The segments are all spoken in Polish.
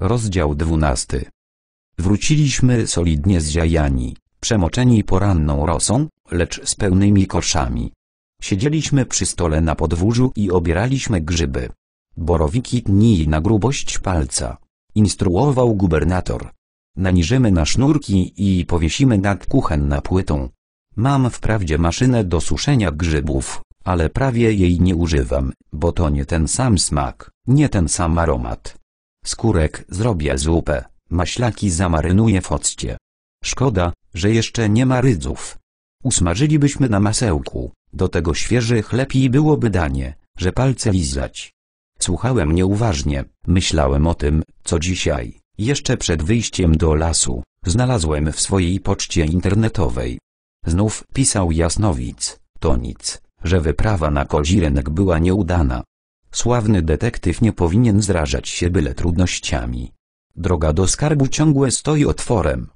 Rozdział 12. Wróciliśmy solidnie zziajani, przemoczeni poranną rosą, lecz z pełnymi koszami. Siedzieliśmy przy stole na podwórzu i obieraliśmy grzyby. Borowiki tnij na grubość palca. Instruował gubernator. Naniżymy na sznurki i powiesimy nad kuchenną płytą. Mam wprawdzie maszynę do suszenia grzybów, ale prawie jej nie używam, bo to nie ten sam smak, nie ten sam aromat. Skórek zrobię zupę, maślaki zamarynuję w occie. Szkoda, że jeszcze nie ma rydzów. Usmażylibyśmy na masełku, do tego świeży chleb i byłoby danie, że palce lizać. Słuchałem nieuważnie, myślałem o tym, co dzisiaj, jeszcze przed wyjściem do lasu, znalazłem w swojej poczcie internetowej. Znów pisał Jasnowic, to nic, że wyprawa na kozirenek była nieudana. Sławny detektyw nie powinien zrażać się byle trudnościami. Droga do skarbu ciągle stoi otworem.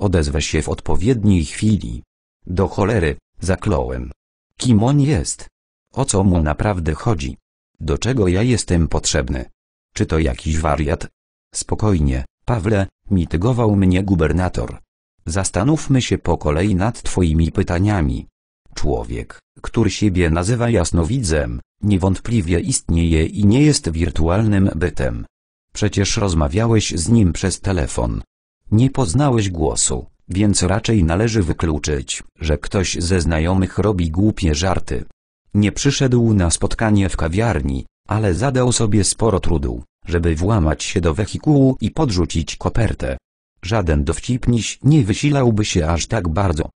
Odezwę się w odpowiedniej chwili. Do cholery, zakląłem. Kim on jest? O co mu naprawdę chodzi? Do czego ja jestem potrzebny? Czy to jakiś wariat? Spokojnie, Pawle, mitygował mnie gubernator. Zastanówmy się po kolei nad twoimi pytaniami. Człowiek, który siebie nazywa jasnowidzem, niewątpliwie istnieje i nie jest wirtualnym bytem. Przecież rozmawiałeś z nim przez telefon. Nie poznałeś głosu, więc raczej należy wykluczyć, że ktoś ze znajomych robi głupie żarty. Nie przyszedł na spotkanie w kawiarni, ale zadał sobie sporo trudu, żeby włamać się do wehikułu i podrzucić kopertę. Żaden dowcipniś nie wysilałby się aż tak bardzo.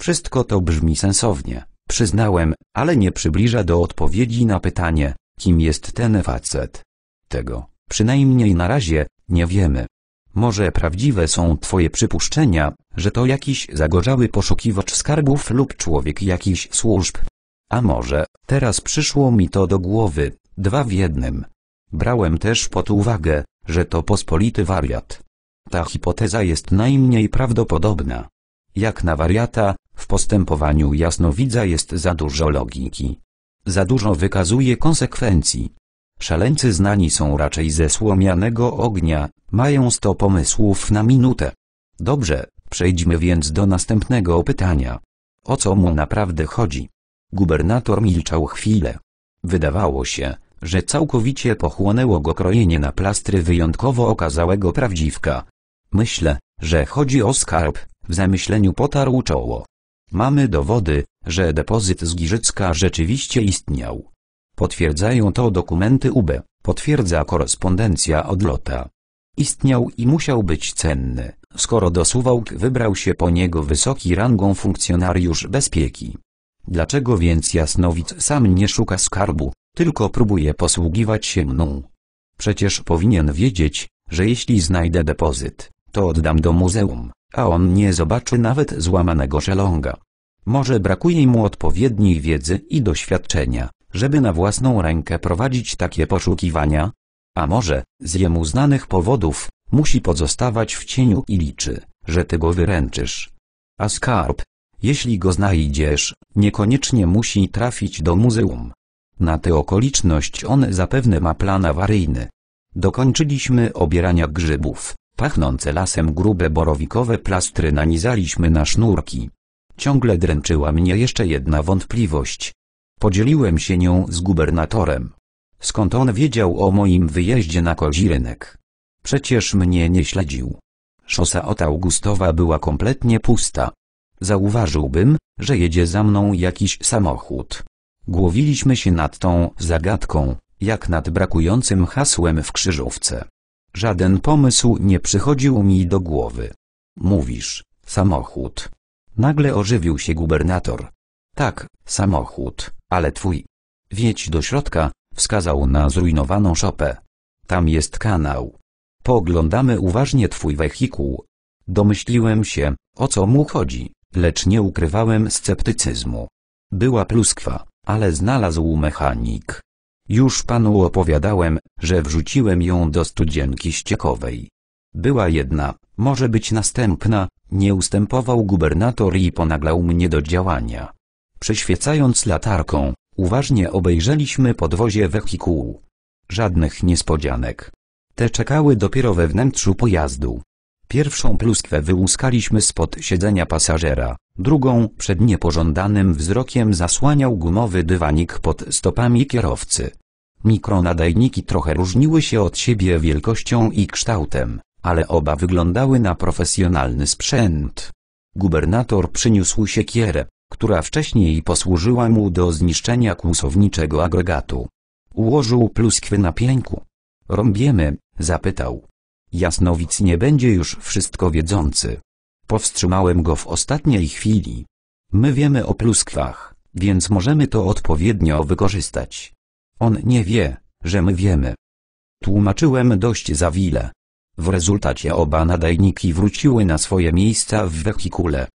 Wszystko to brzmi sensownie, przyznałem, ale nie przybliża do odpowiedzi na pytanie, kim jest ten facet. Tego, przynajmniej na razie, nie wiemy. Może prawdziwe są twoje przypuszczenia, że to jakiś zagorzały poszukiwacz skarbów lub człowiek jakichś służb. A może, teraz przyszło mi to do głowy, dwa w jednym. Brałem też pod uwagę, że to pospolity wariat. Ta hipoteza jest najmniej prawdopodobna. Jak na wariata, postępowaniu jasnowidza jest za dużo logiki. Za dużo wykazuje konsekwencji. Szaleńcy znani są raczej ze słomianego ognia, mają sto pomysłów na minutę. Dobrze, przejdźmy więc do następnego pytania. O co mu naprawdę chodzi? Gubernator milczał chwilę. Wydawało się, że całkowicie pochłonęło go krojenie na plastry wyjątkowo okazałego prawdziwka. Myślę, że chodzi o skarb, w zamyśleniu potarł czoło. Mamy dowody, że depozyt z Giżycka rzeczywiście istniał. Potwierdzają to dokumenty UB, potwierdza korespondencja odlota. Istniał i musiał być cenny, skoro do Suwałk wybrał się po niego wysoki rangą funkcjonariusz bezpieki. Dlaczego więc Jasnowic sam nie szuka skarbu, tylko próbuje posługiwać się mną? Przecież powinien wiedzieć, że jeśli znajdę depozyt, to oddam do muzeum. A on nie zobaczy nawet złamanego szelonga. Może brakuje mu odpowiedniej wiedzy i doświadczenia, żeby na własną rękę prowadzić takie poszukiwania? A może, z jemu znanych powodów, musi pozostawać w cieniu i liczy, że ty go wyręczysz. A skarb, jeśli go znajdziesz, niekoniecznie musi trafić do muzeum. Na tę okoliczność on zapewne ma plan awaryjny. Dokończyliśmy obierania grzybów. Pachnące lasem grube borowikowe plastry nanizaliśmy na sznurki. Ciągle dręczyła mnie jeszcze jedna wątpliwość. Podzieliłem się nią z gubernatorem. Skąd on wiedział o moim wyjeździe na kozirynek? Przecież mnie nie śledził. Szosa od Augustowa była kompletnie pusta. Zauważyłbym, że jedzie za mną jakiś samochód. Głowiliśmy się nad tą zagadką, jak nad brakującym hasłem w krzyżówce. Żaden pomysł nie przychodził mi do głowy. Mówisz, samochód. Nagle ożywił się gubernator. Tak, samochód, ale twój. Wiedź do środka, wskazał na zrujnowaną szopę. Tam jest kanał. Poglądamy uważnie twój wehikuł. Domyśliłem się, o co mu chodzi, lecz nie ukrywałem sceptycyzmu. Była pluskwa, ale znalazł mechanik. Już panu opowiadałem, że wrzuciłem ją do studzienki ściekowej. Była jedna, może być następna, nie ustępował gubernator i ponaglał mnie do działania. Przeświecając latarką, uważnie obejrzeliśmy podwozie wehikułu. Żadnych niespodzianek. Te czekały dopiero we wnętrzu pojazdu. Pierwszą pluskwę wyłuskaliśmy spod siedzenia pasażera, drugą przed niepożądanym wzrokiem zasłaniał gumowy dywanik pod stopami kierowcy. Mikronadajniki trochę różniły się od siebie wielkością i kształtem, ale oba wyglądały na profesjonalny sprzęt. Gubernator przyniósł siekierę, która wcześniej posłużyła mu do zniszczenia kłusowniczego agregatu. Ułożył pluskwy na pięku. Rąbiemy, zapytał. Jasnowic nie będzie już wszystko wiedzący. Powstrzymałem go w ostatniej chwili. My wiemy o pluskwach, więc możemy to odpowiednio wykorzystać. On nie wie, że my wiemy. Tłumaczyłem dość zawile. W rezultacie oba nadajniki wróciły na swoje miejsca w wehikule.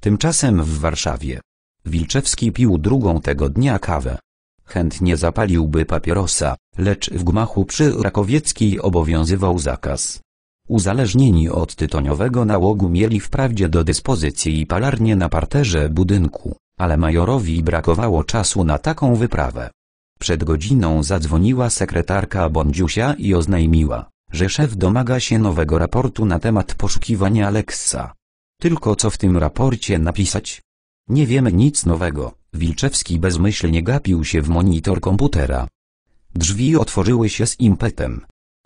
Tymczasem w Warszawie. Wilczewski pił drugą tego dnia kawę chętnie zapaliłby papierosa, lecz w gmachu przy Rakowieckiej obowiązywał zakaz. Uzależnieni od tytoniowego nałogu mieli wprawdzie do dyspozycji palarnię na parterze budynku, ale majorowi brakowało czasu na taką wyprawę. Przed godziną zadzwoniła sekretarka Bondziusia i oznajmiła, że szef domaga się nowego raportu na temat poszukiwania Aleksa. Tylko co w tym raporcie napisać? Nie wiemy nic nowego. Wilczewski bezmyślnie gapił się w monitor komputera. Drzwi otworzyły się z impetem.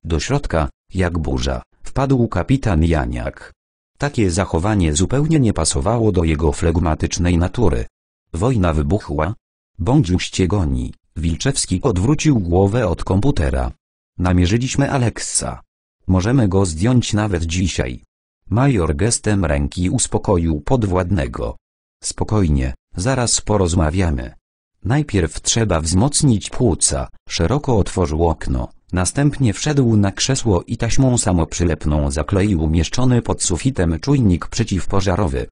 Do środka, jak burza, wpadł kapitan Janiak. Takie zachowanie zupełnie nie pasowało do jego flegmatycznej natury. Wojna wybuchła. Bądź cię Wilczewski odwrócił głowę od komputera. Namierzyliśmy Aleksa. Możemy go zdjąć nawet dzisiaj. Major gestem ręki uspokoił podwładnego. Spokojnie, Zaraz porozmawiamy. Najpierw trzeba wzmocnić płuca, szeroko otworzył okno, następnie wszedł na krzesło i taśmą samoprzylepną zakleił umieszczony pod sufitem czujnik przeciwpożarowy.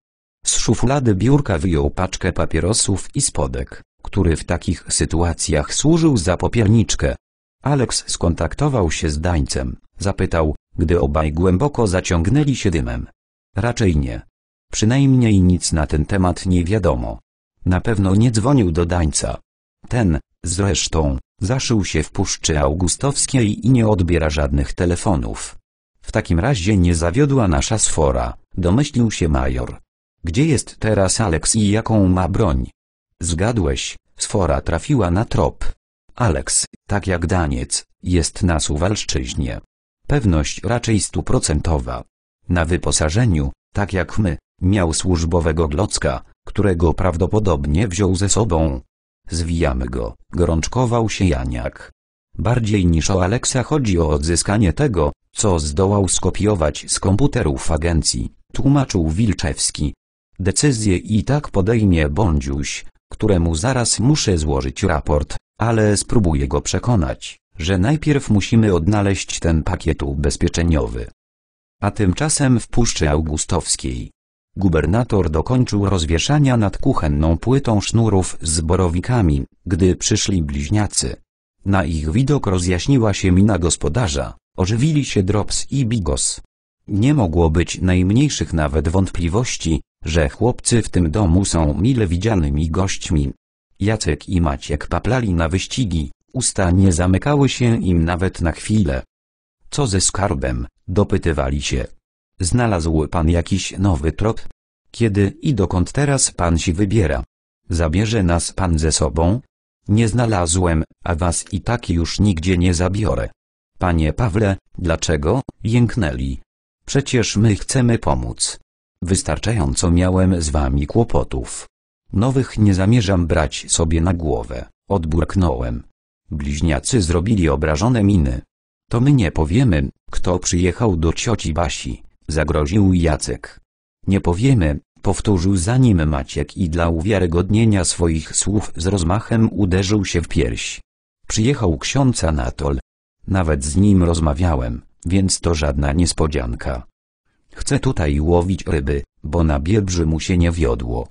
Z szuflady biurka wyjął paczkę papierosów i spodek, który w takich sytuacjach służył za popielniczkę. Alex skontaktował się z Dańcem, zapytał, gdy obaj głęboko zaciągnęli się dymem. Raczej nie. Przynajmniej nic na ten temat nie wiadomo. Na pewno nie dzwonił do Dańca. Ten, zresztą, zaszył się w Puszczy Augustowskiej i nie odbiera żadnych telefonów. W takim razie nie zawiodła nasza sfora, domyślił się major. Gdzie jest teraz Aleks i jaką ma broń? Zgadłeś, sfora trafiła na trop. Aleks, tak jak Daniec, jest na Suwalszczyźnie. Pewność raczej stuprocentowa. Na wyposażeniu, tak jak my, miał służbowego Glocka, którego prawdopodobnie wziął ze sobą. Zwijamy go, gorączkował się Janiak. Bardziej niż o Aleksa chodzi o odzyskanie tego, co zdołał skopiować z komputerów agencji, tłumaczył Wilczewski. Decyzję i tak podejmie Bądziuś, któremu zaraz muszę złożyć raport, ale spróbuję go przekonać, że najpierw musimy odnaleźć ten pakiet ubezpieczeniowy. A tymczasem w Puszczy Augustowskiej Gubernator dokończył rozwieszania nad kuchenną płytą sznurów z borowikami, gdy przyszli bliźniacy. Na ich widok rozjaśniła się mina gospodarza, ożywili się Drops i Bigos. Nie mogło być najmniejszych nawet wątpliwości, że chłopcy w tym domu są mile widzianymi gośćmi. Jacek i Maciek paplali na wyścigi, usta nie zamykały się im nawet na chwilę. Co ze skarbem? dopytywali się. Znalazł pan jakiś nowy trop? Kiedy i dokąd teraz pan się wybiera? Zabierze nas pan ze sobą? Nie znalazłem, a was i tak już nigdzie nie zabiorę. Panie Pawle, dlaczego? jęknęli. Przecież my chcemy pomóc. Wystarczająco miałem z wami kłopotów. Nowych nie zamierzam brać sobie na głowę, odburknąłem. Bliźniacy zrobili obrażone miny. To my nie powiemy, kto przyjechał do cioci Basi zagroził Jacek. Nie powiemy, powtórzył za nim Maciek i dla uwiarygodnienia swoich słów z rozmachem uderzył się w pierś. Przyjechał ksiądz Anatol. Nawet z nim rozmawiałem, więc to żadna niespodzianka. Chcę tutaj łowić ryby, bo na biebrzy mu się nie wiodło.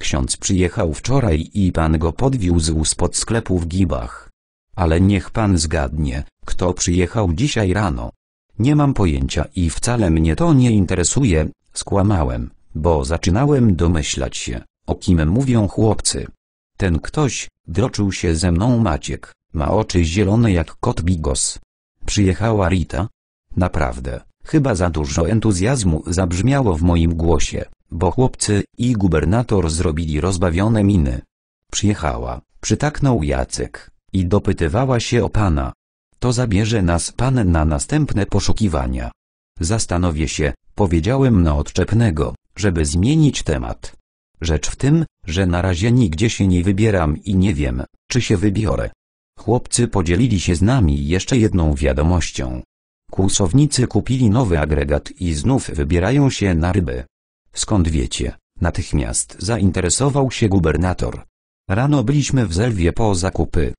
Ksiądz przyjechał wczoraj i pan go podwiózł spod sklepu w gibach. Ale niech pan zgadnie, kto przyjechał dzisiaj rano. Nie mam pojęcia i wcale mnie to nie interesuje, skłamałem, bo zaczynałem domyślać się, o kim mówią chłopcy. Ten ktoś, droczył się ze mną Maciek, ma oczy zielone jak kot bigos. Przyjechała Rita? Naprawdę, chyba za dużo entuzjazmu zabrzmiało w moim głosie, bo chłopcy i gubernator zrobili rozbawione miny. Przyjechała, przytaknął Jacek, i dopytywała się o pana to zabierze nas Pan na następne poszukiwania. Zastanowię się, powiedziałem na odczepnego, żeby zmienić temat. Rzecz w tym, że na razie nigdzie się nie wybieram i nie wiem, czy się wybiorę. Chłopcy podzielili się z nami jeszcze jedną wiadomością. Kłusownicy kupili nowy agregat i znów wybierają się na ryby. Skąd wiecie? Natychmiast zainteresował się gubernator. Rano byliśmy w Zelwie po zakupy,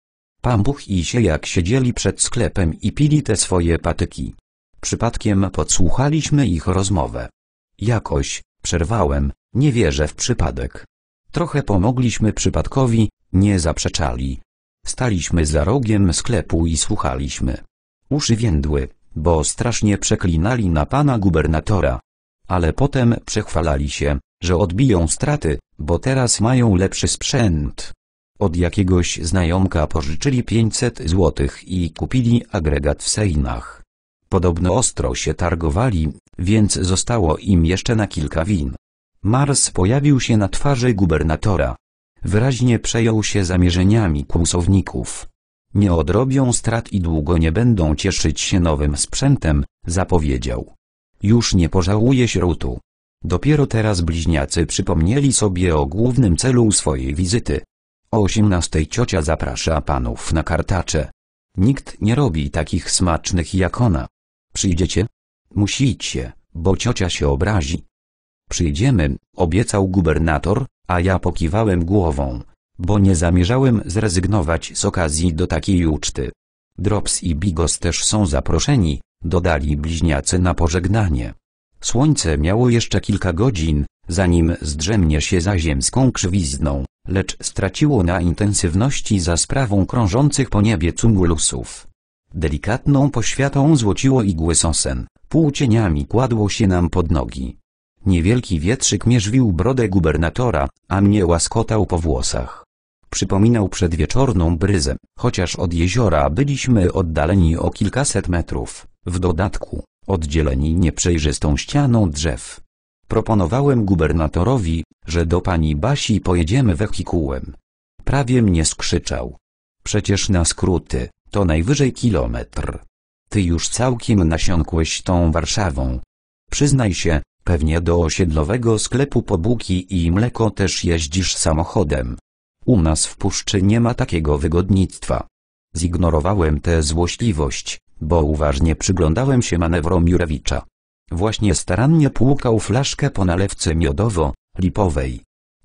Pan Bóg i Siejak jak siedzieli przed sklepem i pili te swoje patyki. Przypadkiem podsłuchaliśmy ich rozmowę. Jakoś, przerwałem, nie wierzę w przypadek. Trochę pomogliśmy przypadkowi, nie zaprzeczali. Staliśmy za rogiem sklepu i słuchaliśmy. Uszy więdły, bo strasznie przeklinali na pana gubernatora. Ale potem przechwalali się, że odbiją straty, bo teraz mają lepszy sprzęt. Od jakiegoś znajomka pożyczyli 500 złotych i kupili agregat w Sejnach. Podobno ostro się targowali, więc zostało im jeszcze na kilka win. Mars pojawił się na twarzy gubernatora. Wyraźnie przejął się zamierzeniami kłusowników. Nie odrobią strat i długo nie będą cieszyć się nowym sprzętem, zapowiedział. Już nie pożałuje śrutu. Dopiero teraz bliźniacy przypomnieli sobie o głównym celu swojej wizyty. O 18:00 ciocia zaprasza panów na kartacze. Nikt nie robi takich smacznych jak ona. Przyjdziecie? Musicie, bo ciocia się obrazi. Przyjdziemy, obiecał gubernator, a ja pokiwałem głową, bo nie zamierzałem zrezygnować z okazji do takiej uczty. Drops i Bigos też są zaproszeni, dodali bliźniacy na pożegnanie. Słońce miało jeszcze kilka godzin, zanim zdrzemnie się za ziemską krzywizną, lecz straciło na intensywności za sprawą krążących po niebie cumulusów. Delikatną poświatą złociło igły sosen, półcieniami kładło się nam pod nogi. Niewielki wietrzyk mierzwił brodę gubernatora, a mnie łaskotał po włosach. Przypominał przedwieczorną bryzę, chociaż od jeziora byliśmy oddaleni o kilkaset metrów, w dodatku, oddzieleni nieprzejrzystą ścianą drzew. Proponowałem gubernatorowi, że do pani Basi pojedziemy wehikułem. Prawie mnie skrzyczał. Przecież na skróty, to najwyżej kilometr. Ty już całkiem nasiąkłeś tą Warszawą. Przyznaj się, pewnie do osiedlowego sklepu po buki i mleko też jeździsz samochodem. U nas w puszczy nie ma takiego wygodnictwa. Zignorowałem tę złośliwość, bo uważnie przyglądałem się manewrom Jurewicza. Właśnie starannie płukał flaszkę po nalewce miodowo-lipowej.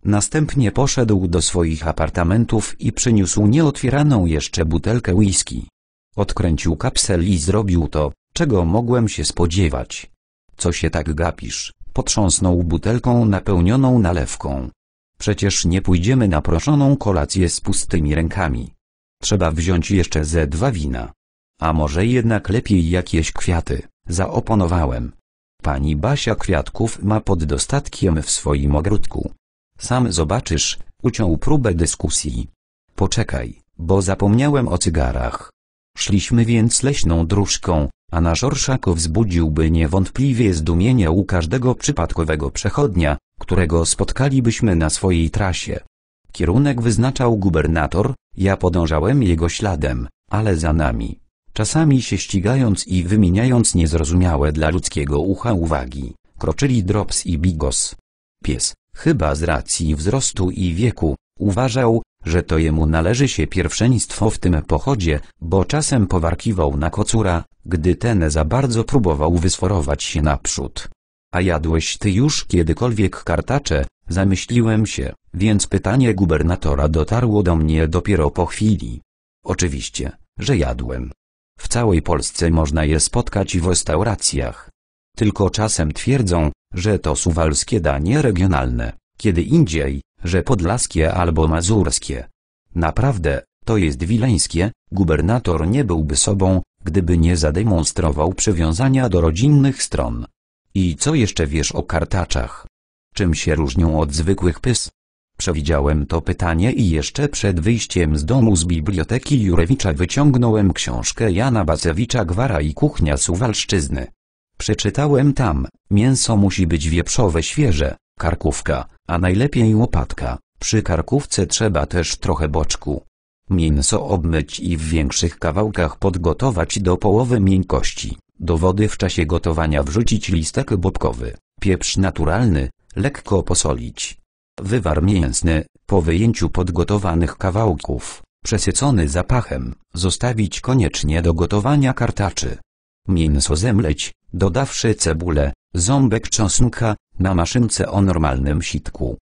Następnie poszedł do swoich apartamentów i przyniósł nieotwieraną jeszcze butelkę whisky. Odkręcił kapsel i zrobił to, czego mogłem się spodziewać. Co się tak gapisz? Potrząsnął butelką napełnioną nalewką. Przecież nie pójdziemy na proszoną kolację z pustymi rękami. Trzeba wziąć jeszcze ze dwa wina. A może jednak lepiej jakieś kwiaty, zaoponowałem pani Basia kwiatków ma pod dostatkiem w swoim ogródku. Sam zobaczysz, uciął próbę dyskusji. Poczekaj, bo zapomniałem o cygarach. Szliśmy więc leśną dróżką, a nasz orszak wzbudziłby niewątpliwie zdumienie u każdego przypadkowego przechodnia, którego spotkalibyśmy na swojej trasie. Kierunek wyznaczał gubernator, ja podążałem jego śladem, ale za nami czasami się ścigając i wymieniając niezrozumiałe dla ludzkiego ucha uwagi, kroczyli Drops i Bigos. Pies, chyba z racji wzrostu i wieku, uważał, że to jemu należy się pierwszeństwo w tym pochodzie, bo czasem powarkiwał na kocura, gdy ten za bardzo próbował wysforować się naprzód. A jadłeś ty już kiedykolwiek kartacze, zamyśliłem się, więc pytanie gubernatora dotarło do mnie dopiero po chwili. Oczywiście, że jadłem. W całej Polsce można je spotkać w restauracjach. Tylko czasem twierdzą, że to suwalskie danie regionalne, kiedy indziej, że podlaskie albo mazurskie. Naprawdę, to jest wileńskie, gubernator nie byłby sobą, gdyby nie zademonstrował przywiązania do rodzinnych stron. I co jeszcze wiesz o kartaczach? Czym się różnią od zwykłych pys? Przewidziałem to pytanie i jeszcze przed wyjściem z domu z biblioteki Jurewicza wyciągnąłem książkę Jana Bacewicza Gwara i Kuchnia Suwalszczyzny. Przeczytałem tam, mięso musi być wieprzowe świeże, karkówka, a najlepiej łopatka, przy karkówce trzeba też trochę boczku. Mięso obmyć i w większych kawałkach podgotować do połowy miękkości. Do wody w czasie gotowania wrzucić listek bobkowy, pieprz naturalny, lekko posolić, Wywar mięsny, po wyjęciu podgotowanych kawałków, przesycony zapachem, zostawić koniecznie do gotowania kartaczy. Mięso zemleć, dodawszy cebulę, ząbek czosnka, na maszynce o normalnym sitku.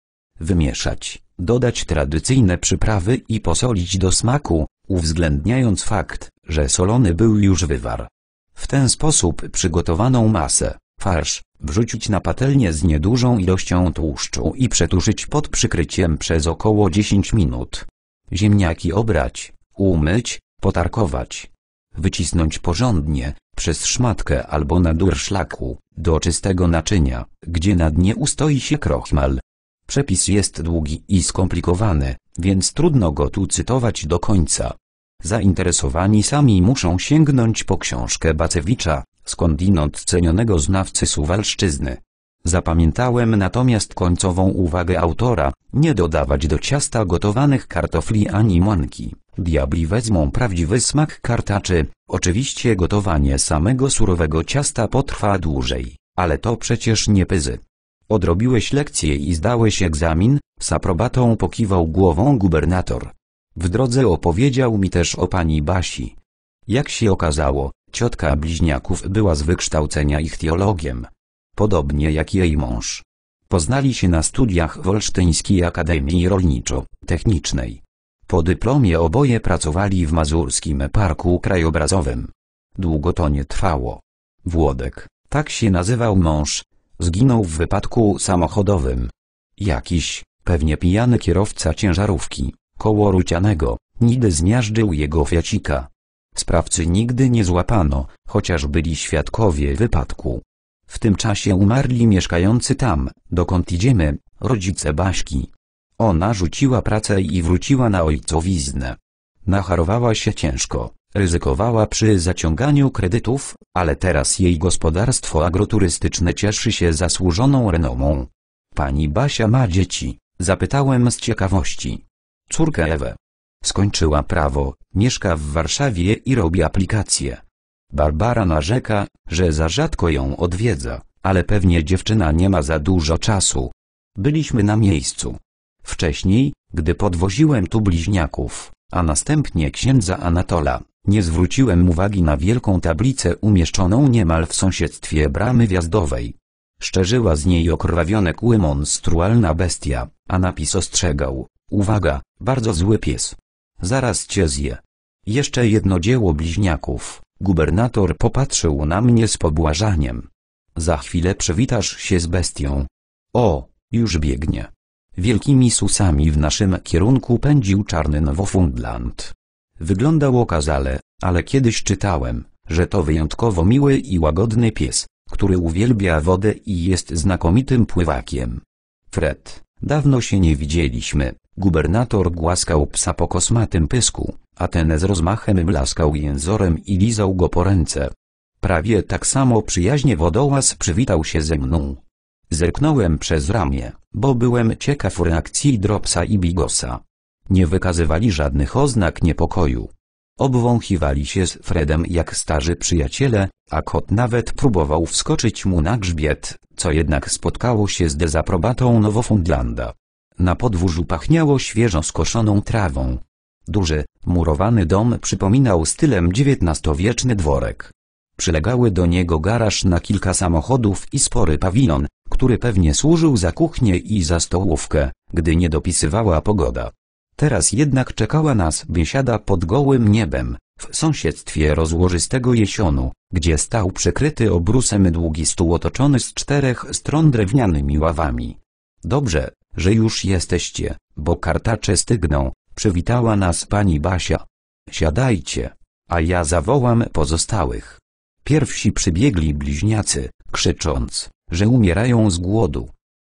Wymieszać, dodać tradycyjne przyprawy i posolić do smaku, uwzględniając fakt, że solony był już wywar. W ten sposób przygotowaną masę Farsz wrzucić na patelnię z niedużą ilością tłuszczu i przetuszyć pod przykryciem przez około 10 minut. Ziemniaki obrać, umyć, potarkować. Wycisnąć porządnie, przez szmatkę albo na szlaku, do czystego naczynia, gdzie na dnie ustoi się krochmal. Przepis jest długi i skomplikowany, więc trudno go tu cytować do końca. Zainteresowani sami muszą sięgnąć po książkę Bacewicza, skądinąd cenionego znawcy Suwalszczyzny. Zapamiętałem natomiast końcową uwagę autora, nie dodawać do ciasta gotowanych kartofli ani mąki. Diabli wezmą prawdziwy smak kartaczy, oczywiście gotowanie samego surowego ciasta potrwa dłużej, ale to przecież nie pyzy. Odrobiłeś lekcję i zdałeś egzamin, z aprobatą pokiwał głową gubernator. W drodze opowiedział mi też o pani Basi. Jak się okazało, Ciotka bliźniaków była z wykształcenia ich teologiem. Podobnie jak jej mąż. Poznali się na studiach w Olsztyńskiej Akademii Rolniczo-Technicznej. Po dyplomie oboje pracowali w Mazurskim Parku Krajobrazowym. Długo to nie trwało. Włodek, tak się nazywał mąż, zginął w wypadku samochodowym. Jakiś, pewnie pijany kierowca ciężarówki, koło rucianego, nidy zmiażdżył jego fiacika. Sprawcy nigdy nie złapano, chociaż byli świadkowie wypadku. W tym czasie umarli mieszkający tam, dokąd idziemy, rodzice Baśki. Ona rzuciła pracę i wróciła na ojcowiznę. Nacharowała się ciężko, ryzykowała przy zaciąganiu kredytów, ale teraz jej gospodarstwo agroturystyczne cieszy się zasłużoną renomą. Pani Basia ma dzieci, zapytałem z ciekawości. Córkę Ewę. Skończyła prawo, mieszka w Warszawie i robi aplikację. Barbara narzeka, że za rzadko ją odwiedza, ale pewnie dziewczyna nie ma za dużo czasu. Byliśmy na miejscu. Wcześniej, gdy podwoziłem tu bliźniaków, a następnie księdza Anatola, nie zwróciłem uwagi na wielką tablicę umieszczoną niemal w sąsiedztwie bramy wjazdowej. Szczerzyła z niej okrwawione kły monstrualna bestia, a napis ostrzegał, uwaga, bardzo zły pies. Zaraz cię zje. Jeszcze jedno dzieło bliźniaków. Gubernator popatrzył na mnie z pobłażaniem. Za chwilę przywitasz się z bestią. O, już biegnie. Wielkimi susami w naszym kierunku pędził czarny Nowofundland. Wyglądał okazale, ale kiedyś czytałem, że to wyjątkowo miły i łagodny pies, który uwielbia wodę i jest znakomitym pływakiem. Fred Dawno się nie widzieliśmy. Gubernator głaskał psa po kosmatym pysku, a ten z rozmachem mlaskał jęzorem i lizał go po ręce. Prawie tak samo przyjaźnie wodołaz przywitał się ze mną. Zerknąłem przez ramię, bo byłem ciekaw reakcji Dropsa i Bigosa. Nie wykazywali żadnych oznak niepokoju. Obwąchiwali się z Fredem jak starzy przyjaciele, a kot nawet próbował wskoczyć mu na grzbiet, co jednak spotkało się z dezaprobatą Nowofundlanda. Na podwórzu pachniało świeżo skoszoną trawą. Duży, murowany dom przypominał stylem XIX-wieczny dworek. Przylegały do niego garaż na kilka samochodów i spory pawilon, który pewnie służył za kuchnię i za stołówkę, gdy nie dopisywała pogoda. Teraz jednak czekała nas biesiada pod gołym niebem, w sąsiedztwie rozłożystego jesionu, gdzie stał przykryty obrusem długi stół otoczony z czterech stron drewnianymi ławami. Dobrze, że już jesteście, bo kartacze stygną, przywitała nas pani Basia. Siadajcie, a ja zawołam pozostałych. Pierwsi przybiegli bliźniacy, krzycząc, że umierają z głodu.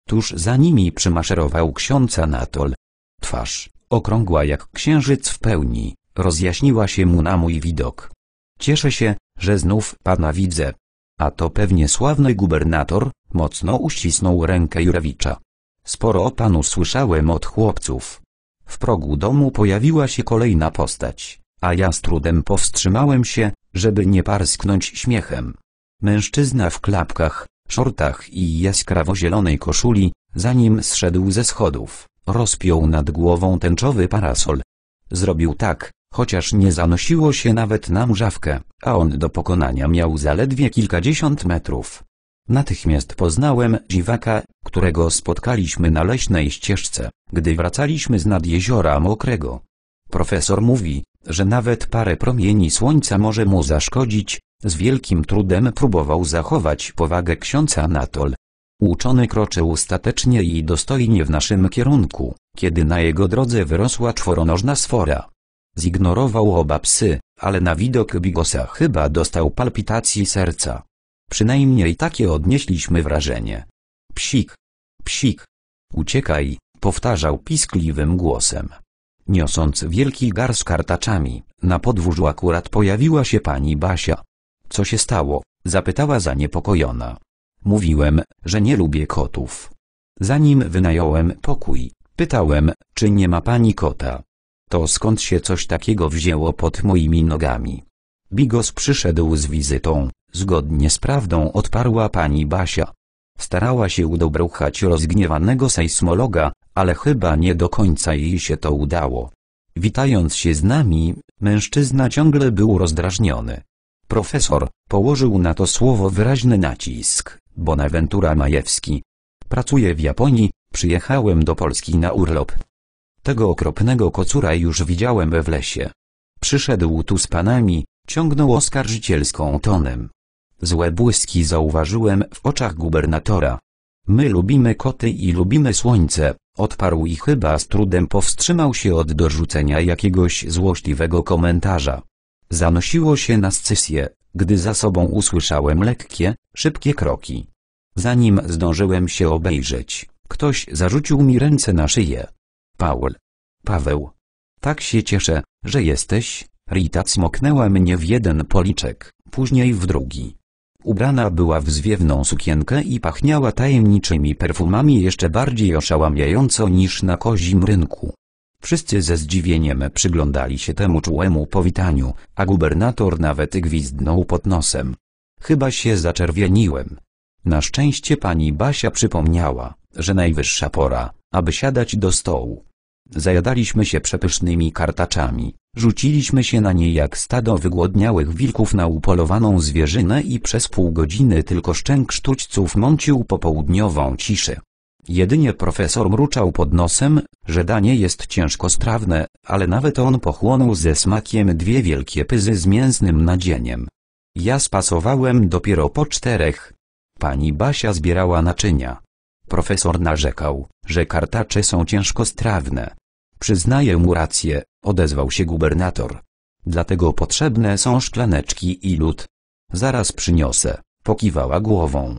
Tuż za nimi przymaszerował ksiądz Anatol. Twarz, okrągła jak księżyc w pełni, rozjaśniła się mu na mój widok. Cieszę się, że znów pana widzę. A to pewnie sławny gubernator, mocno uścisnął rękę Jurewicza. Sporo o panu słyszałem od chłopców. W progu domu pojawiła się kolejna postać, a ja z trudem powstrzymałem się, żeby nie parsknąć śmiechem. Mężczyzna w klapkach, szortach i jaskrawo-zielonej koszuli, zanim zszedł ze schodów. Rozpiął nad głową tęczowy parasol. Zrobił tak, chociaż nie zanosiło się nawet na mrzawkę, a on do pokonania miał zaledwie kilkadziesiąt metrów. Natychmiast poznałem dziwaka, którego spotkaliśmy na leśnej ścieżce, gdy wracaliśmy z nad jeziora mokrego. Profesor mówi, że nawet parę promieni słońca może mu zaszkodzić, z wielkim trudem próbował zachować powagę ksiądz Anatol, Uczony kroczył statecznie i dostojnie w naszym kierunku, kiedy na jego drodze wyrosła czworonożna sfora. Zignorował oba psy, ale na widok Bigosa chyba dostał palpitacji serca. Przynajmniej takie odnieśliśmy wrażenie. Psik! Psik! Uciekaj! powtarzał piskliwym głosem. Niosąc wielki gar z kartaczami, na podwórzu akurat pojawiła się pani Basia. Co się stało? zapytała zaniepokojona. Mówiłem, że nie lubię kotów. Zanim wynająłem pokój, pytałem, czy nie ma pani kota. To skąd się coś takiego wzięło pod moimi nogami. Bigos przyszedł z wizytą, zgodnie z prawdą odparła pani Basia. Starała się udobruchać rozgniewanego sejsmologa, ale chyba nie do końca jej się to udało. Witając się z nami, mężczyzna ciągle był rozdrażniony. Profesor położył na to słowo wyraźny nacisk. Bonaventura Majewski. Pracuję w Japonii, przyjechałem do Polski na urlop. Tego okropnego kocura już widziałem w lesie. Przyszedł tu z panami, ciągnął oskarżycielską tonem. Złe błyski zauważyłem w oczach gubernatora. My lubimy koty i lubimy słońce, odparł i chyba z trudem powstrzymał się od dorzucenia jakiegoś złośliwego komentarza. Zanosiło się na scysję, gdy za sobą usłyszałem lekkie, szybkie kroki. Zanim zdążyłem się obejrzeć, ktoś zarzucił mi ręce na szyję. Paul. Paweł. Tak się cieszę, że jesteś. Rita cmoknęła mnie w jeden policzek, później w drugi. Ubrana była w zwiewną sukienkę i pachniała tajemniczymi perfumami jeszcze bardziej oszałamiająco niż na kozim rynku. Wszyscy ze zdziwieniem przyglądali się temu czułemu powitaniu, a gubernator nawet gwizdnął pod nosem. Chyba się zaczerwieniłem. Na szczęście pani Basia przypomniała, że najwyższa pora, aby siadać do stołu. Zajadaliśmy się przepysznymi kartaczami, rzuciliśmy się na nie jak stado wygłodniałych wilków na upolowaną zwierzynę i przez pół godziny tylko szczęk sztućców mącił popołudniową ciszę. Jedynie profesor mruczał pod nosem, że danie jest ciężkostrawne, ale nawet on pochłonął ze smakiem dwie wielkie pyzy z mięsnym nadzieniem. Ja spasowałem dopiero po czterech. Pani Basia zbierała naczynia. Profesor narzekał, że kartacze są ciężkostrawne. Przyznaję mu rację, odezwał się gubernator. Dlatego potrzebne są szklaneczki i lód. Zaraz przyniosę, pokiwała głową.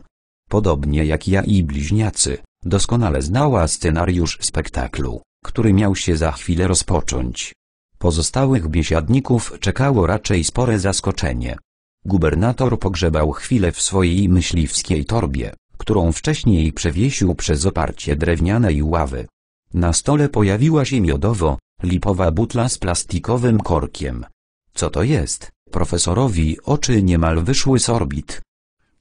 Podobnie jak ja i bliźniacy. Doskonale znała scenariusz spektaklu, który miał się za chwilę rozpocząć. Pozostałych biesiadników czekało raczej spore zaskoczenie. Gubernator pogrzebał chwilę w swojej myśliwskiej torbie, którą wcześniej przewiesił przez oparcie drewnianej ławy. Na stole pojawiła się miodowo-lipowa butla z plastikowym korkiem. Co to jest? Profesorowi oczy niemal wyszły z orbit.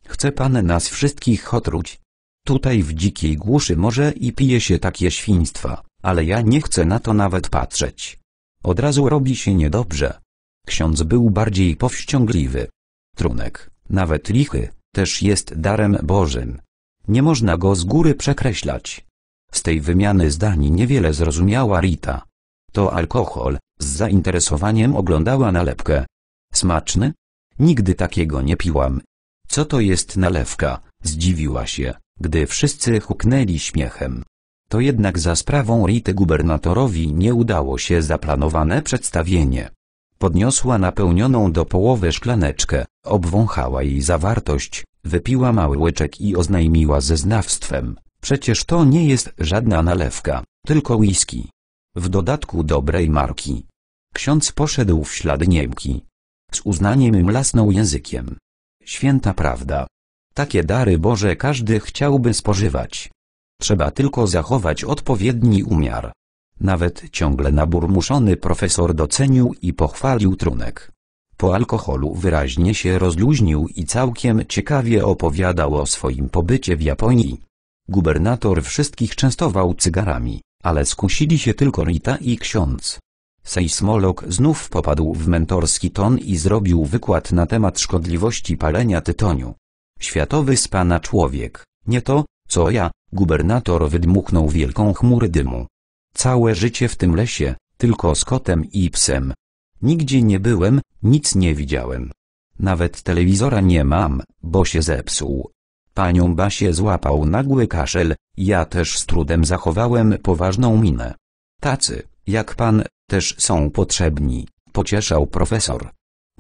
Chce pan nas wszystkich otruć, Tutaj w dzikiej głuszy może i pije się takie świństwa, ale ja nie chcę na to nawet patrzeć. Od razu robi się niedobrze. Ksiądz był bardziej powściągliwy. Trunek, nawet lichy, też jest darem Bożym. Nie można go z góry przekreślać. Z tej wymiany zdań niewiele zrozumiała Rita. To alkohol, z zainteresowaniem oglądała nalepkę. Smaczny? Nigdy takiego nie piłam. Co to jest nalewka? Zdziwiła się. Gdy wszyscy huknęli śmiechem, to jednak za sprawą Rity gubernatorowi nie udało się zaplanowane przedstawienie. Podniosła napełnioną do połowy szklaneczkę, obwąchała jej zawartość, wypiła mały łyczek i oznajmiła ze znawstwem. Przecież to nie jest żadna nalewka, tylko whisky. W dodatku dobrej marki. Ksiądz poszedł w ślad Niemki. Z uznaniem mlasnął językiem. Święta prawda, takie dary Boże każdy chciałby spożywać. Trzeba tylko zachować odpowiedni umiar. Nawet ciągle naburmuszony profesor docenił i pochwalił trunek. Po alkoholu wyraźnie się rozluźnił i całkiem ciekawie opowiadał o swoim pobycie w Japonii. Gubernator wszystkich częstował cygarami, ale skusili się tylko Rita i ksiądz. Sejsmolog znów popadł w mentorski ton i zrobił wykład na temat szkodliwości palenia tytoniu. Światowy z pana człowiek, nie to, co ja, gubernator wydmuchnął wielką chmurę dymu. Całe życie w tym lesie, tylko z kotem i psem. Nigdzie nie byłem, nic nie widziałem. Nawet telewizora nie mam, bo się zepsuł. Panią Basię złapał nagły kaszel, ja też z trudem zachowałem poważną minę. Tacy, jak pan, też są potrzebni, pocieszał profesor.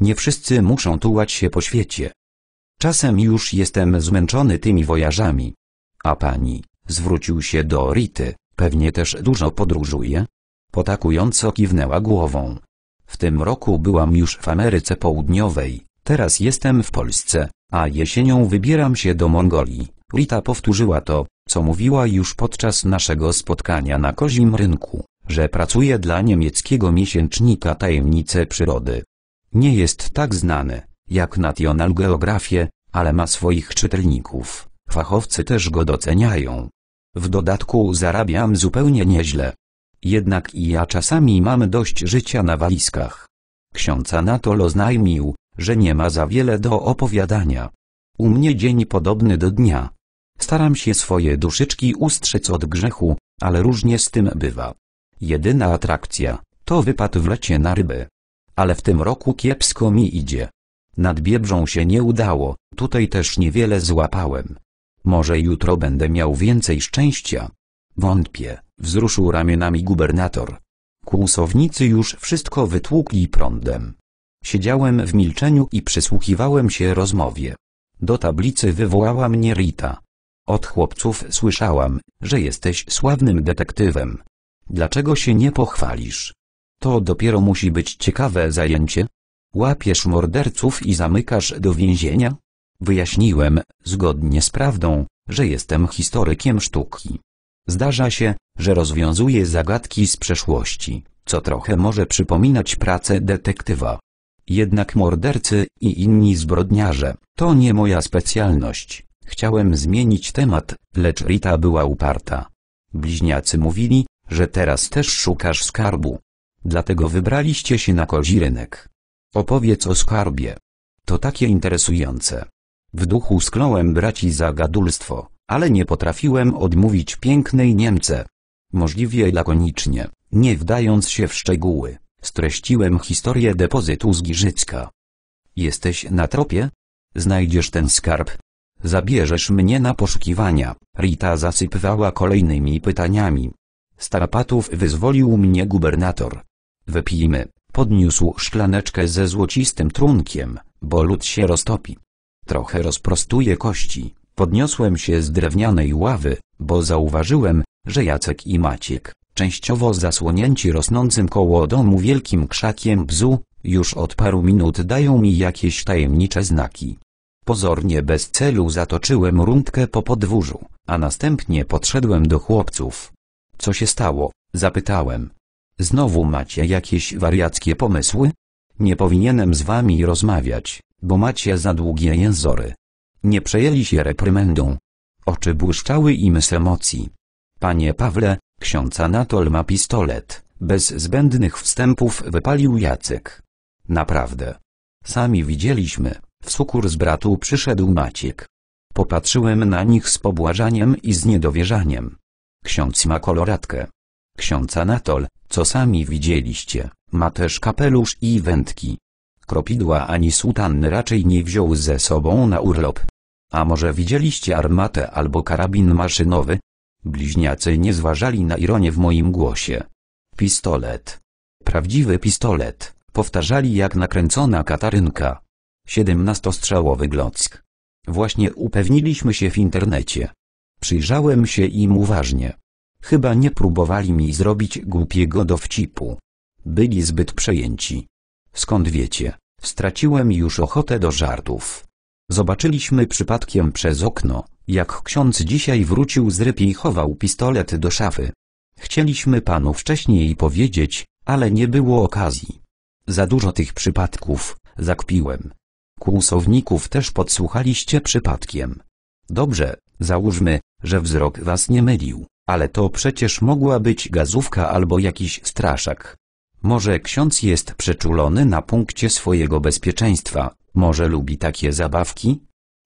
Nie wszyscy muszą tułać się po świecie. Czasem już jestem zmęczony tymi wojażami. A pani, zwrócił się do Rity, pewnie też dużo podróżuje? Potakująco kiwnęła głową. W tym roku byłam już w Ameryce Południowej, teraz jestem w Polsce, a jesienią wybieram się do Mongolii. Rita powtórzyła to, co mówiła już podczas naszego spotkania na Kozim Rynku, że pracuje dla niemieckiego miesięcznika Tajemnice Przyrody. Nie jest tak znany, jak National Geographie, ale ma swoich czytelników. Fachowcy też go doceniają. W dodatku zarabiam zupełnie nieźle. Jednak i ja czasami mam dość życia na walizkach. Ksiądz Anatol oznajmił, że nie ma za wiele do opowiadania. U mnie dzień podobny do dnia. Staram się swoje duszyczki ustrzec od grzechu, ale różnie z tym bywa. Jedyna atrakcja to wypad w lecie na ryby. Ale w tym roku kiepsko mi idzie. Nad Biebrzą się nie udało, tutaj też niewiele złapałem. Może jutro będę miał więcej szczęścia? Wątpię, wzruszył ramionami gubernator. Kłusownicy już wszystko wytłukli prądem. Siedziałem w milczeniu i przysłuchiwałem się rozmowie. Do tablicy wywołała mnie Rita. Od chłopców słyszałam, że jesteś sławnym detektywem. Dlaczego się nie pochwalisz? To dopiero musi być ciekawe zajęcie, Łapiesz morderców i zamykasz do więzienia? Wyjaśniłem, zgodnie z prawdą, że jestem historykiem sztuki. Zdarza się, że rozwiązuję zagadki z przeszłości, co trochę może przypominać pracę detektywa. Jednak mordercy i inni zbrodniarze, to nie moja specjalność. Chciałem zmienić temat, lecz Rita była uparta. Bliźniacy mówili, że teraz też szukasz skarbu. Dlatego wybraliście się na kozi rynek. Opowiedz o skarbie. To takie interesujące. W duchu skląłem braci za gadulstwo, ale nie potrafiłem odmówić pięknej Niemce. Możliwie lakonicznie, nie wdając się w szczegóły, streściłem historię depozytu z Giżycka. Jesteś na tropie? Znajdziesz ten skarb. Zabierzesz mnie na poszukiwania. Rita zasypywała kolejnymi pytaniami. Z tarapatów wyzwolił mnie gubernator. Wypijmy, Podniósł szklaneczkę ze złocistym trunkiem, bo lód się roztopi. Trochę rozprostuje kości. Podniosłem się z drewnianej ławy, bo zauważyłem, że Jacek i Maciek, częściowo zasłonięci rosnącym koło domu wielkim krzakiem bzu, już od paru minut dają mi jakieś tajemnicze znaki. Pozornie bez celu zatoczyłem rundkę po podwórzu, a następnie podszedłem do chłopców. Co się stało? Zapytałem. Znowu macie jakieś wariackie pomysły? Nie powinienem z wami rozmawiać, bo macie za długie jęzory. Nie przejęli się reprymendą. Oczy błyszczały im z emocji. Panie Pawle, ksiądz Anatol ma pistolet. Bez zbędnych wstępów wypalił Jacek. Naprawdę. Sami widzieliśmy, w sukur z bratu przyszedł Maciek. Popatrzyłem na nich z pobłażaniem i z niedowierzaniem. Ksiądz ma koloratkę. Ksiądz Anatol, co sami widzieliście, ma też kapelusz i wędki. Kropidła ani sutanny raczej nie wziął ze sobą na urlop. A może widzieliście armatę albo karabin maszynowy? Bliźniacy nie zważali na ironię w moim głosie. Pistolet. Prawdziwy pistolet, powtarzali jak nakręcona katarynka. Siedemnastostrzałowy glock. Właśnie upewniliśmy się w internecie. Przyjrzałem się im uważnie. Chyba nie próbowali mi zrobić głupiego dowcipu. Byli zbyt przejęci. Skąd wiecie, straciłem już ochotę do żartów. Zobaczyliśmy przypadkiem przez okno, jak ksiądz dzisiaj wrócił z ryb i chował pistolet do szafy. Chcieliśmy panu wcześniej powiedzieć, ale nie było okazji. Za dużo tych przypadków, zakpiłem. Kłusowników też podsłuchaliście przypadkiem. Dobrze, załóżmy, że wzrok was nie mylił. Ale to przecież mogła być gazówka albo jakiś straszak. Może ksiądz jest przeczulony na punkcie swojego bezpieczeństwa, może lubi takie zabawki?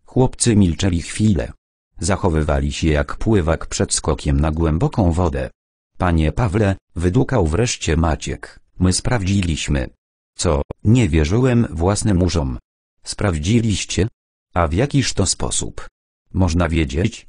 Chłopcy milczeli chwilę. Zachowywali się jak pływak przed skokiem na głęboką wodę. Panie Pawle, wydukał wreszcie Maciek, my sprawdziliśmy. Co, nie wierzyłem własnym urzom. Sprawdziliście? A w jakiż to sposób? Można wiedzieć?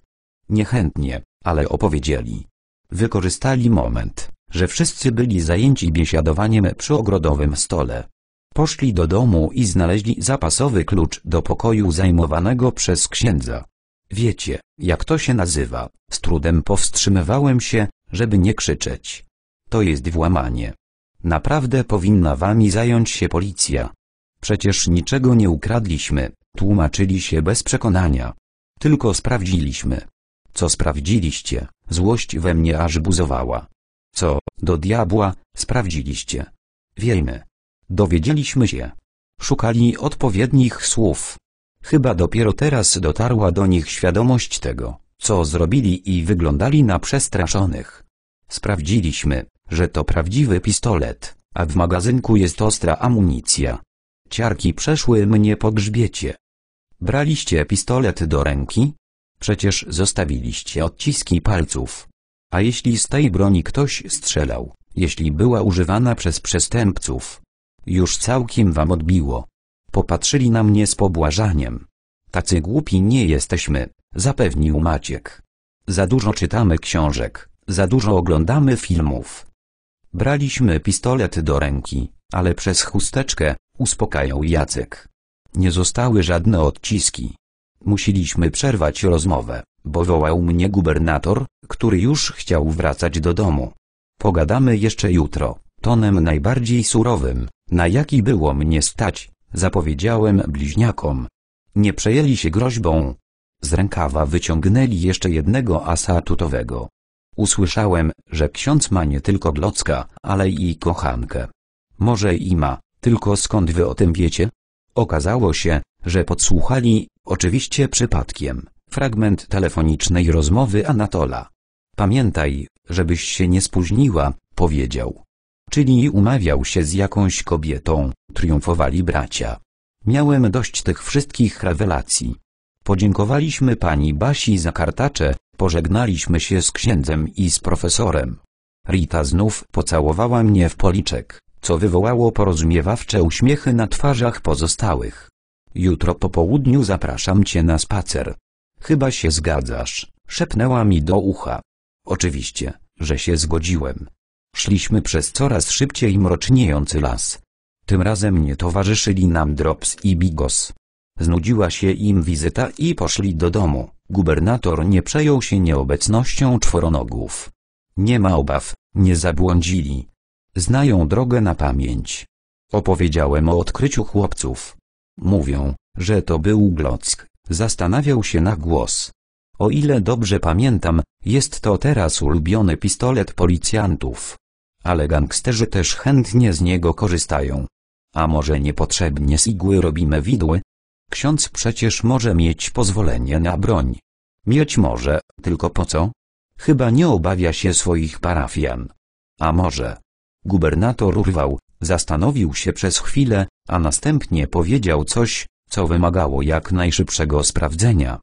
Niechętnie ale opowiedzieli. Wykorzystali moment, że wszyscy byli zajęci biesiadowaniem przy ogrodowym stole. Poszli do domu i znaleźli zapasowy klucz do pokoju zajmowanego przez księdza. Wiecie, jak to się nazywa, z trudem powstrzymywałem się, żeby nie krzyczeć. To jest włamanie. Naprawdę powinna wami zająć się policja. Przecież niczego nie ukradliśmy, tłumaczyli się bez przekonania. Tylko sprawdziliśmy, co sprawdziliście, złość we mnie aż buzowała. Co, do diabła, sprawdziliście. Wiemy. Dowiedzieliśmy się. Szukali odpowiednich słów. Chyba dopiero teraz dotarła do nich świadomość tego, co zrobili i wyglądali na przestraszonych. Sprawdziliśmy, że to prawdziwy pistolet, a w magazynku jest ostra amunicja. Ciarki przeszły mnie po grzbiecie. Braliście pistolet do ręki? Przecież zostawiliście odciski palców. A jeśli z tej broni ktoś strzelał, jeśli była używana przez przestępców? Już całkiem wam odbiło. Popatrzyli na mnie z pobłażaniem. Tacy głupi nie jesteśmy, zapewnił Maciek. Za dużo czytamy książek, za dużo oglądamy filmów. Braliśmy pistolet do ręki, ale przez chusteczkę, uspokajał Jacek. Nie zostały żadne odciski. Musieliśmy przerwać rozmowę, bo wołał mnie gubernator, który już chciał wracać do domu. Pogadamy jeszcze jutro, tonem najbardziej surowym, na jaki było mnie stać, zapowiedziałem bliźniakom. Nie przejęli się groźbą. Z rękawa wyciągnęli jeszcze jednego asa tutowego. Usłyszałem, że ksiądz ma nie tylko Glocka, ale i kochankę. Może i ma, tylko skąd wy o tym wiecie? Okazało się, że podsłuchali, oczywiście przypadkiem, fragment telefonicznej rozmowy Anatola. Pamiętaj, żebyś się nie spóźniła, powiedział. Czyli umawiał się z jakąś kobietą, triumfowali bracia. Miałem dość tych wszystkich rewelacji. Podziękowaliśmy pani Basi za kartacze, pożegnaliśmy się z księdzem i z profesorem. Rita znów pocałowała mnie w policzek co wywołało porozumiewawcze uśmiechy na twarzach pozostałych. Jutro po południu zapraszam cię na spacer. Chyba się zgadzasz, szepnęła mi do ucha. Oczywiście, że się zgodziłem. Szliśmy przez coraz szybciej mroczniejący las. Tym razem nie towarzyszyli nam Drops i Bigos. Znudziła się im wizyta i poszli do domu. Gubernator nie przejął się nieobecnością czworonogów. Nie ma obaw, nie zabłądzili. Znają drogę na pamięć. Opowiedziałem o odkryciu chłopców. Mówią, że to był Glock. Zastanawiał się na głos. O ile dobrze pamiętam, jest to teraz ulubiony pistolet policjantów. Ale gangsterzy też chętnie z niego korzystają. A może niepotrzebnie z igły robimy widły? Ksiądz przecież może mieć pozwolenie na broń. Mieć może, tylko po co? Chyba nie obawia się swoich parafian. A może? Gubernator urwał, zastanowił się przez chwilę, a następnie powiedział coś, co wymagało jak najszybszego sprawdzenia.